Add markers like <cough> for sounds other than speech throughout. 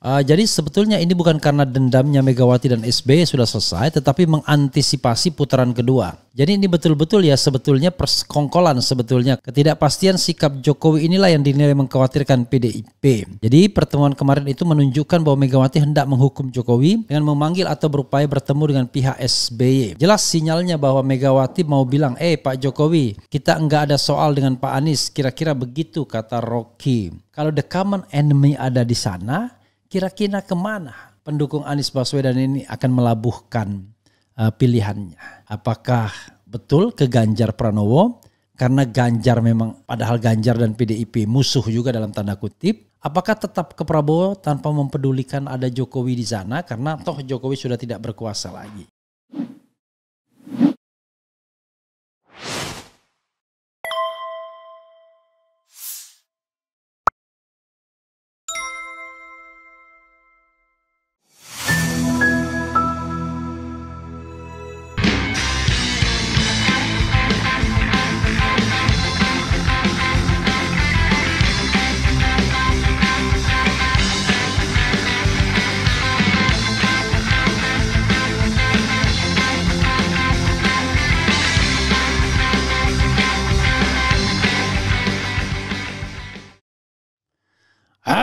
Uh, jadi sebetulnya ini bukan karena dendamnya Megawati dan SBY sudah selesai, tetapi mengantisipasi putaran kedua. Jadi ini betul-betul ya sebetulnya persekongkolan sebetulnya ketidakpastian sikap Jokowi inilah yang dinilai mengkhawatirkan PDIP. Jadi pertemuan kemarin itu menunjukkan bahwa Megawati hendak menghukum Jokowi dengan memanggil atau berupaya bertemu dengan pihak SBY. Jelas sinyalnya bahwa Megawati mau bilang, eh Pak Jokowi kita nggak ada soal dengan Pak Anies, kira-kira begitu kata Rocky. Kalau the common enemy ada di sana, kira-kira kemana pendukung Anies Baswedan ini akan melabuhkan uh, pilihannya? Apakah betul ke Ganjar Pranowo? Karena Ganjar memang padahal Ganjar dan PDIP musuh juga dalam tanda kutip. Apakah tetap ke Prabowo tanpa mempedulikan ada Jokowi di sana karena toh Jokowi sudah tidak berkuasa lagi?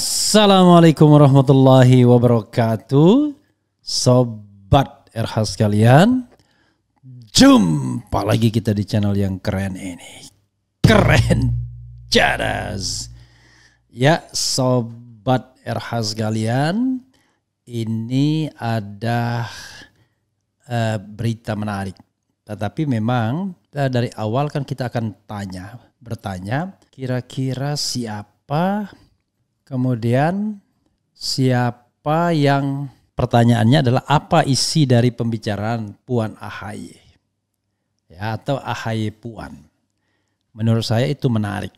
Assalamualaikum warahmatullahi wabarakatuh. Sobat RH sekalian, jumpa lagi kita di channel yang keren ini. Keren Jadas. Ya, sobat RH sekalian, ini ada uh, berita menarik. Tetapi memang eh, dari awal kan kita akan tanya, bertanya kira-kira siapa Kemudian siapa yang pertanyaannya adalah apa isi dari pembicaraan Puan AHY ya atau AHY Puan. Menurut saya itu menarik.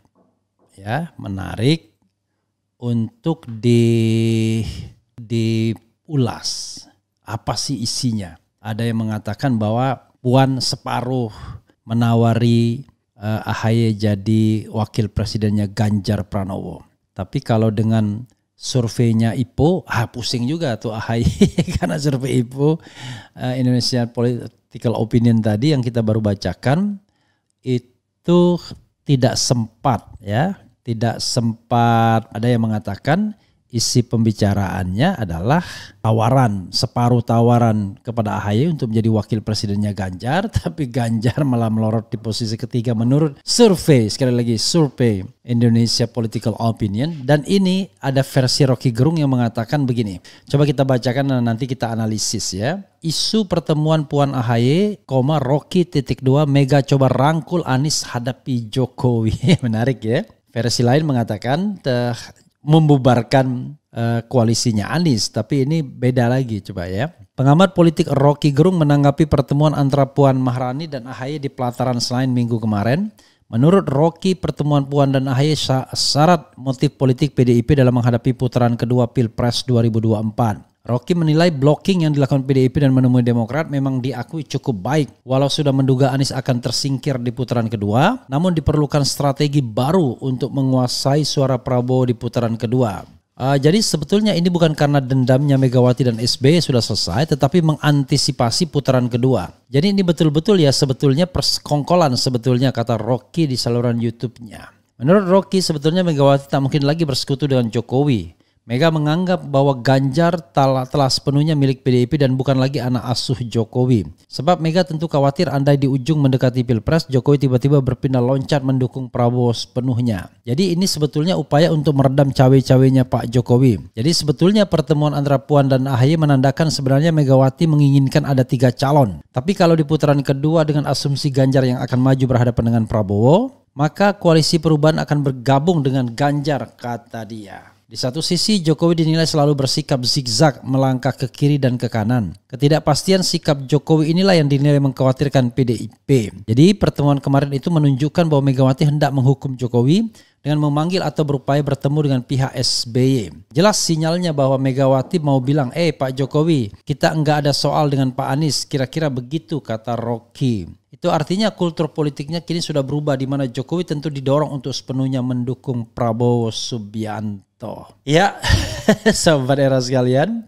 Ya, menarik untuk di diulas. Apa sih isinya? Ada yang mengatakan bahwa Puan separuh menawari uh, eh, AHY jadi wakil presidennya Ganjar Pranowo. Tapi kalau dengan surveinya IPO, ah pusing juga tuh AHY <laughs> karena survei IPO uh, Indonesia Political Opinion tadi yang kita baru bacakan itu tidak sempat ya, tidak sempat ada yang mengatakan isi pembicaraannya adalah tawaran, separuh tawaran kepada AHY untuk menjadi wakil presidennya Ganjar, <laughs> tapi Ganjar malah melorot di posisi ketiga menurut survei, sekali lagi survei Indonesia Political Opinion dan ini ada versi Rocky Gerung yang mengatakan begini. Coba kita bacakan dan nanti kita analisis ya. Isu pertemuan Puan AHY, koma Rocky titik dua mega coba rangkul Anies hadapi Jokowi. <laughs> Menarik ya. Versi lain mengatakan membubarkan uh, koalisinya Anies, tapi ini beda lagi coba ya. Pengamat politik Rocky Gerung menanggapi pertemuan antara Puan Maharani dan AHY di pelataran Selain minggu kemarin. Menurut Rocky, pertemuan Puan dan AHY syarat motif politik PDIP dalam menghadapi putaran kedua Pilpres 2024. Rocky menilai blocking yang dilakukan PDIP dan menemui Demokrat memang diakui cukup baik. Walau sudah menduga Anies akan tersingkir di putaran kedua, namun diperlukan strategi baru untuk menguasai suara Prabowo di putaran kedua. Uh, jadi sebetulnya ini bukan karena dendamnya Megawati dan SBY sudah selesai, tetapi mengantisipasi putaran kedua. Jadi ini betul-betul ya sebetulnya persekongkolan sebetulnya kata Rocky di saluran YouTube-nya. Menurut Rocky sebetulnya Megawati tak mungkin lagi bersekutu dengan Jokowi. Mega menganggap bahwa Ganjar telah, telah sepenuhnya milik PDIP dan bukan lagi anak asuh Jokowi. Sebab Mega tentu khawatir andai di ujung mendekati Pilpres, Jokowi tiba-tiba berpindah loncat mendukung Prabowo sepenuhnya. Jadi ini sebetulnya upaya untuk meredam cawe-cawenya Pak Jokowi. Jadi sebetulnya pertemuan antara Puan dan AHY menandakan sebenarnya Megawati menginginkan ada tiga calon. Tapi kalau di putaran kedua dengan asumsi Ganjar yang akan maju berhadapan dengan Prabowo, maka koalisi perubahan akan bergabung dengan Ganjar, kata dia. Di satu sisi, Jokowi dinilai selalu bersikap zigzag melangkah ke kiri dan ke kanan. Ketidakpastian sikap Jokowi inilah yang dinilai mengkhawatirkan PDIP. Jadi pertemuan kemarin itu menunjukkan bahwa Megawati hendak menghukum Jokowi dengan memanggil atau berupaya bertemu dengan pihak SBY. Jelas sinyalnya bahwa Megawati mau bilang, eh Pak Jokowi, kita enggak ada soal dengan Pak Anies, kira-kira begitu kata Rocky. Itu artinya kultur politiknya kini sudah berubah di mana Jokowi tentu didorong untuk sepenuhnya mendukung Prabowo Subianto. Ya, <laughs> sahabat era sekalian,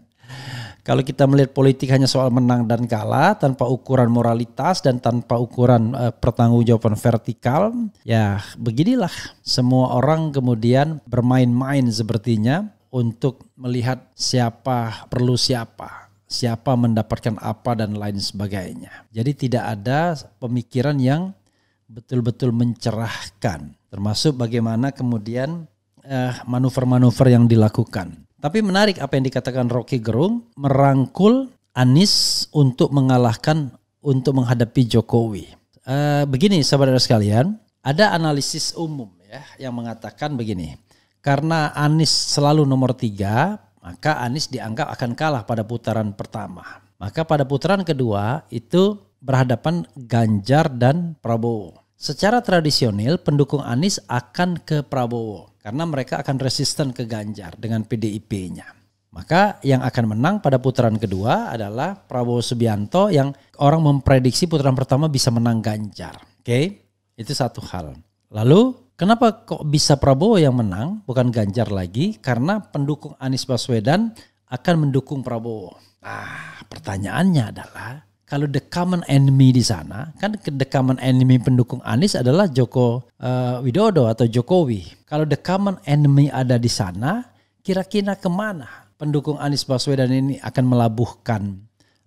kalau kita melihat politik hanya soal menang dan kalah tanpa ukuran moralitas dan tanpa ukuran uh, pertanggungjawaban vertikal, ya beginilah semua orang kemudian bermain-main sepertinya untuk melihat siapa perlu siapa siapa mendapatkan apa dan lain sebagainya. Jadi tidak ada pemikiran yang betul-betul mencerahkan, termasuk bagaimana kemudian manuver eh, manuver-manuver yang dilakukan. Tapi menarik apa yang dikatakan Rocky Gerung merangkul Anies untuk mengalahkan untuk menghadapi Jokowi. Eh, begini saudara sekalian, ada analisis umum ya yang mengatakan begini, karena Anies selalu nomor tiga, maka Anies dianggap akan kalah pada putaran pertama. Maka pada putaran kedua itu berhadapan Ganjar dan Prabowo. Secara tradisional pendukung Anies akan ke Prabowo karena mereka akan resisten ke Ganjar dengan PDIP-nya. Maka yang akan menang pada putaran kedua adalah Prabowo Subianto yang orang memprediksi putaran pertama bisa menang Ganjar. Oke, okay? itu satu hal. Lalu Kenapa kok bisa Prabowo yang menang, bukan Ganjar lagi? Karena pendukung Anies Baswedan akan mendukung Prabowo. Ah, pertanyaannya adalah kalau the common enemy di sana, kan the common enemy pendukung Anies adalah Joko uh, Widodo atau Jokowi. Kalau the common enemy ada di sana, kira-kira kemana pendukung Anies Baswedan ini akan melabuhkan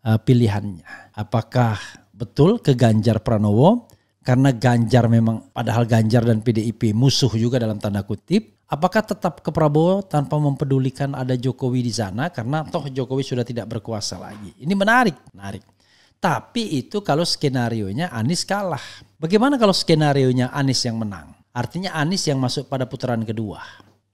uh, pilihannya? Apakah betul ke Ganjar Pranowo karena Ganjar memang padahal Ganjar dan PDIP musuh juga dalam tanda kutip. Apakah tetap ke Prabowo tanpa mempedulikan ada Jokowi di sana karena toh Jokowi sudah tidak berkuasa lagi. Ini menarik, menarik. Tapi itu kalau skenarionya Anies kalah. Bagaimana kalau skenarionya Anies yang menang? Artinya Anies yang masuk pada putaran kedua.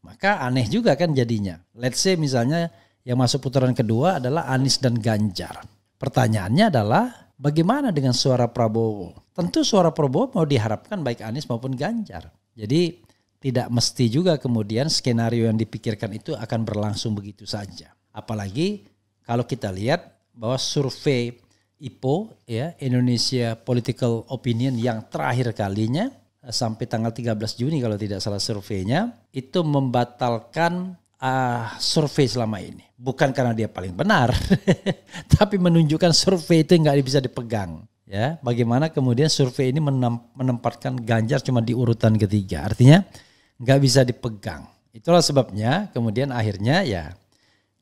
Maka aneh juga kan jadinya. Let's say misalnya yang masuk putaran kedua adalah Anies dan Ganjar. Pertanyaannya adalah bagaimana dengan suara Prabowo? Tentu suara Prabowo mau diharapkan baik Anies maupun Ganjar. Jadi tidak mesti juga kemudian skenario yang dipikirkan itu akan berlangsung begitu saja. Apalagi kalau kita lihat bahwa survei IPO ya Indonesia Political Opinion yang terakhir kalinya eh, sampai tanggal 13 Juni kalau tidak salah surveinya itu membatalkan uh, survei selama ini. Bukan karena dia paling benar, <laughs> tapi menunjukkan survei itu nggak bisa dipegang ya bagaimana kemudian survei ini menempatkan Ganjar cuma di urutan ketiga artinya nggak bisa dipegang itulah sebabnya kemudian akhirnya ya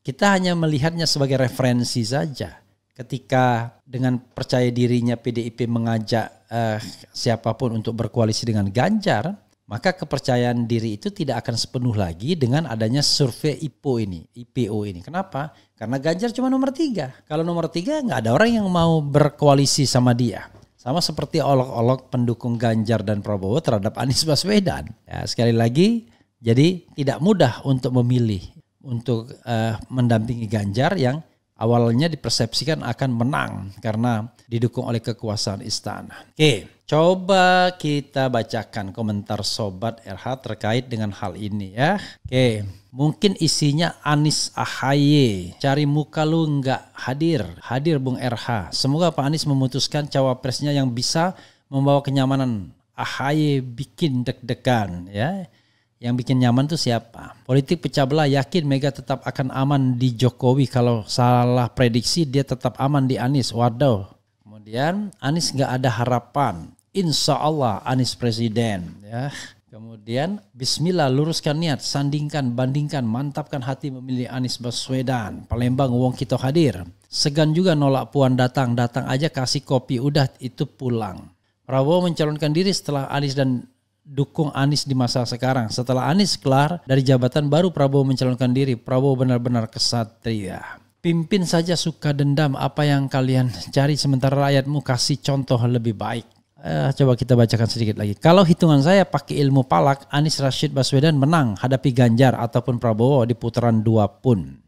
kita hanya melihatnya sebagai referensi saja ketika dengan percaya dirinya PDIP mengajak eh, siapapun untuk berkoalisi dengan Ganjar maka kepercayaan diri itu tidak akan sepenuh lagi dengan adanya survei IPO ini, IPO ini. Kenapa? Karena Ganjar cuma nomor tiga. Kalau nomor tiga nggak ada orang yang mau berkoalisi sama dia. Sama seperti olok-olok pendukung Ganjar dan Prabowo terhadap Anies Baswedan. Ya, sekali lagi, jadi tidak mudah untuk memilih untuk uh, mendampingi Ganjar yang awalnya dipersepsikan akan menang karena didukung oleh kekuasaan istana. Oke. Okay. Coba kita bacakan komentar sobat RH terkait dengan hal ini ya. Oke, mungkin isinya Anis Ahaye. Cari muka lu nggak hadir. Hadir Bung RH. Semoga Pak Anis memutuskan cawapresnya yang bisa membawa kenyamanan. Ahaye bikin deg-degan ya. Yang bikin nyaman tuh siapa? Politik pecah belah yakin Mega tetap akan aman di Jokowi. Kalau salah prediksi dia tetap aman di Anis. Waduh. Kemudian Anies nggak ada harapan. Insya Allah Anies Presiden ya. Kemudian Bismillah luruskan niat, sandingkan, bandingkan, mantapkan hati memilih Anies Baswedan. Palembang Wong Kito hadir. Segan juga nolak puan datang, datang aja kasih kopi udah itu pulang. Prabowo mencalonkan diri setelah Anies dan dukung Anies di masa sekarang. Setelah Anies kelar dari jabatan baru Prabowo mencalonkan diri. Prabowo benar-benar kesatria. Pimpin saja suka dendam apa yang kalian cari sementara rakyatmu kasih contoh lebih baik. Uh, coba kita bacakan sedikit lagi. Kalau hitungan saya pakai ilmu palak, Anies Rashid Baswedan menang hadapi Ganjar ataupun Prabowo di putaran dua pun.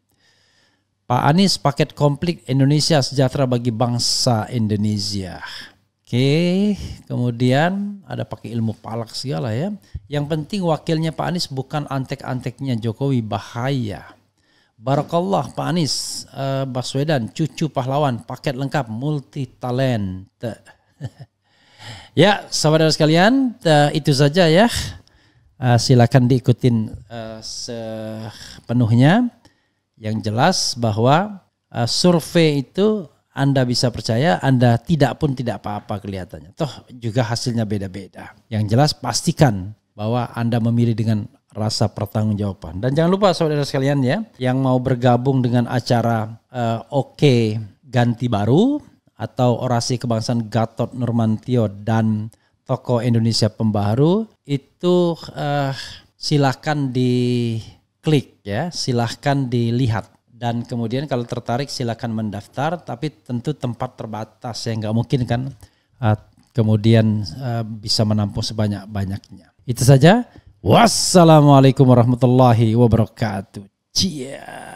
Pak Anies paket konflik Indonesia sejahtera bagi bangsa Indonesia. Oke, okay. kemudian ada pakai ilmu palak segala ya. Yang penting wakilnya Pak Anies bukan antek-anteknya Jokowi bahaya. Barakallah Pak Anies uh, Baswedan, cucu pahlawan, paket lengkap, multi talent. <laughs> Ya, saudara sekalian, uh, itu saja ya. Uh, silakan diikutin uh, sepenuhnya. Yang jelas bahwa uh, survei itu Anda bisa percaya, Anda tidak pun tidak apa-apa kelihatannya. Toh juga hasilnya beda-beda. Yang jelas pastikan bahwa Anda memilih dengan rasa pertanggungjawaban. Dan jangan lupa saudara sekalian ya, yang mau bergabung dengan acara uh, Oke okay Ganti Baru atau orasi kebangsaan Gatot Nurmantio dan tokoh Indonesia Pembaharu itu uh, eh, silahkan diklik ya, silahkan dilihat dan kemudian kalau tertarik silahkan mendaftar tapi tentu tempat terbatas ya nggak mungkin kan uh, kemudian uh, bisa menampung sebanyak banyaknya itu saja wassalamualaikum warahmatullahi wabarakatuh cia